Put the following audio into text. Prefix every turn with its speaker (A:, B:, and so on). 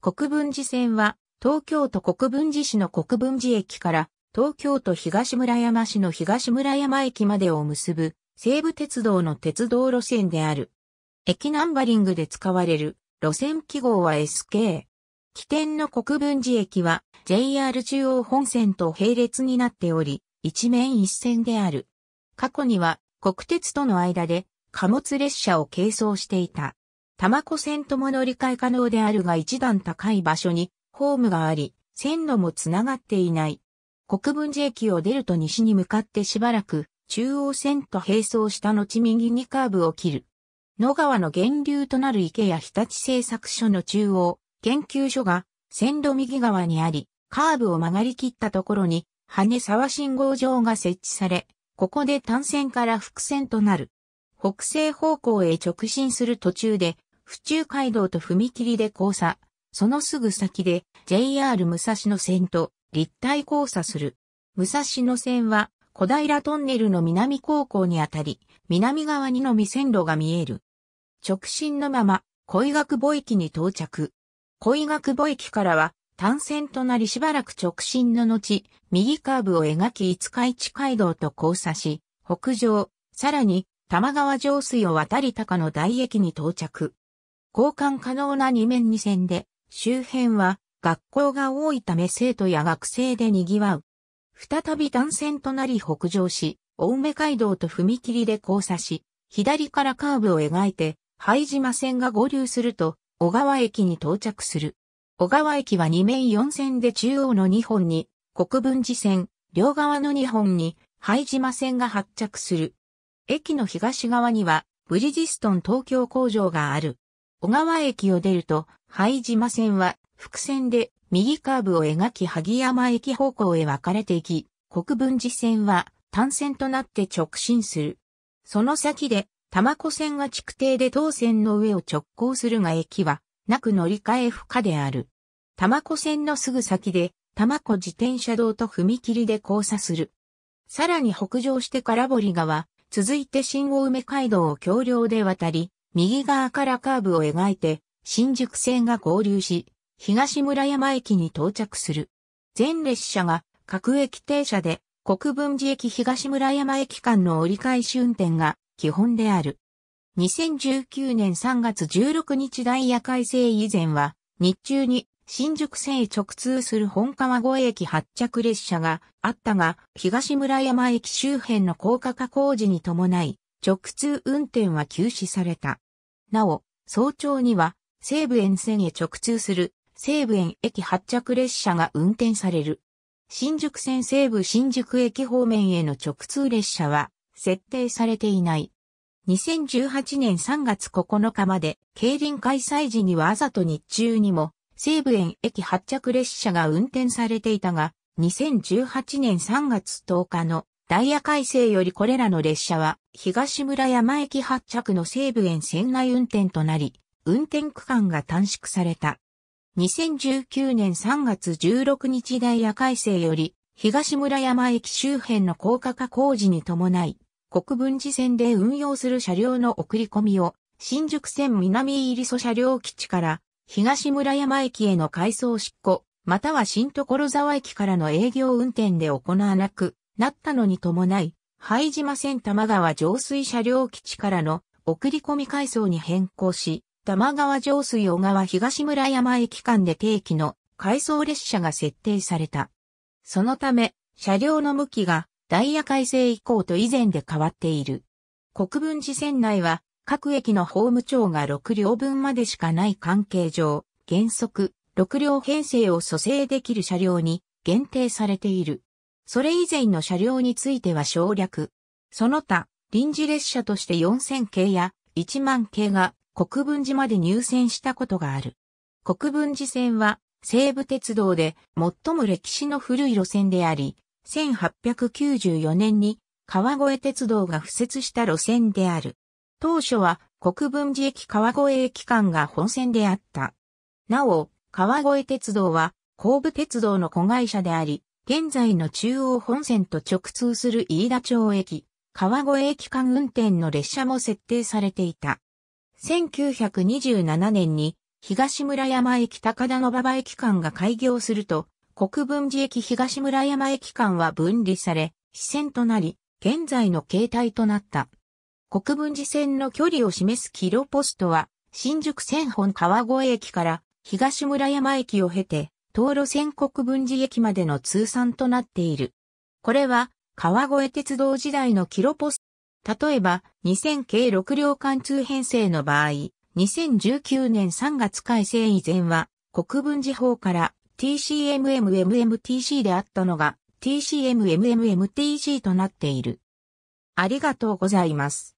A: 国分寺線は、東京都国分寺市の国分寺駅から、東京都東村山市の東村山駅までを結ぶ、西武鉄道の鉄道路線である。駅ナンバリングで使われる、路線記号は SK。起点の国分寺駅は、JR 中央本線と並列になっており、一面一線である。過去には、国鉄との間で、貨物列車を係装していた。摩湖線とも乗り換え可能であるが一段高い場所にホームがあり、線路もつながっていない。国分寺駅を出ると西に向かってしばらく中央線と並走した後右にカーブを切る。野川の源流となる池や日立製作所の中央研究所が線路右側にあり、カーブを曲がり切ったところに羽沢信号場が設置され、ここで単線から複線となる。北西方向へ直進する途中で府中街道と踏切で交差、そのすぐ先で JR 武蔵野線と立体交差する。武蔵野線は小平トンネルの南高校にあたり、南側にのみ線路が見える。直進のまま、小学母駅に到着。小学母駅からは単線となりしばらく直進の後、右カーブを描き五日市街道と交差し、北上、さらに玉川上水を渡り高野台駅に到着。交換可能な2面2線で、周辺は学校が多いため生徒や学生で賑わう。再び単線となり北上し、青梅街道と踏切で交差し、左からカーブを描いて、拝島線が合流すると、小川駅に到着する。小川駅は2面4線で中央の2本に、国分寺線、両側の2本に、拝島線が発着する。駅の東側には、ブリヂストン東京工場がある。小川駅を出ると、灰島線は、伏線で右カーブを描き萩山駅方向へ分かれていき、国分寺線は単線となって直進する。その先で、玉子線が築堤で当線の上を直行するが駅は、なく乗り換え不可である。玉子線のすぐ先で、玉子自転車道と踏切で交差する。さらに北上して空堀川、続いて新大梅街道を橋梁で渡り、右側からカーブを描いて、新宿線が合流し、東村山駅に到着する。全列車が各駅停車で国分寺駅東村山駅間の折り返し運転が基本である。2019年3月16日ダイヤ改正以前は、日中に新宿線へ直通する本川越駅発着列車があったが、東村山駅周辺の高架化工事に伴い、直通運転は休止された。なお、早朝には西武沿線へ直通する西武園駅発着列車が運転される。新宿線西武新宿駅方面への直通列車は設定されていない。2018年3月9日まで競輪開催時にはあざと日中にも西武園駅発着列車が運転されていたが、2018年3月10日のダイヤ改正よりこれらの列車は東村山駅発着の西部沿線内運転となり、運転区間が短縮された。2019年3月16日ダイヤ改正より東村山駅周辺の高架化工事に伴い、国分寺線で運用する車両の送り込みを新宿線南入り曽車両基地から東村山駅への改装執行、または新所沢駅からの営業運転で行わなくなったのに伴い、拝島線玉川上水車両基地からの送り込み階層に変更し、玉川上水小川東村山駅間で定期の階層列車が設定された。そのため、車両の向きがダイヤ改正以降と以前で変わっている。国分寺線内は各駅の法務庁長が6両分までしかない関係上、原則6両編成を蘇生できる車両に限定されている。それ以前の車両については省略。その他、臨時列車として4000系や1万系が国分寺まで入線したことがある。国分寺線は西武鉄道で最も歴史の古い路線であり、1894年に川越鉄道が付設した路線である。当初は国分寺駅川越駅間が本線であった。なお、川越鉄道は神戸鉄道の子会社であり、現在の中央本線と直通する飯田町駅、川越駅間運転の列車も設定されていた。1927年に東村山駅高田馬場駅間が開業すると、国分寺駅東村山駅間は分離され、支線となり、現在の形態となった。国分寺線の距離を示すキロポストは、新宿線本川越駅から東村山駅を経て、東路線国分寺駅までの通算となっている。これは、川越鉄道時代のキロポス。例えば、2000系6両貫通編成の場合、2019年3月改正以前は、国分寺法から TCMMMMTC であったのが、TCMMMMTC となっている。ありがとうございます。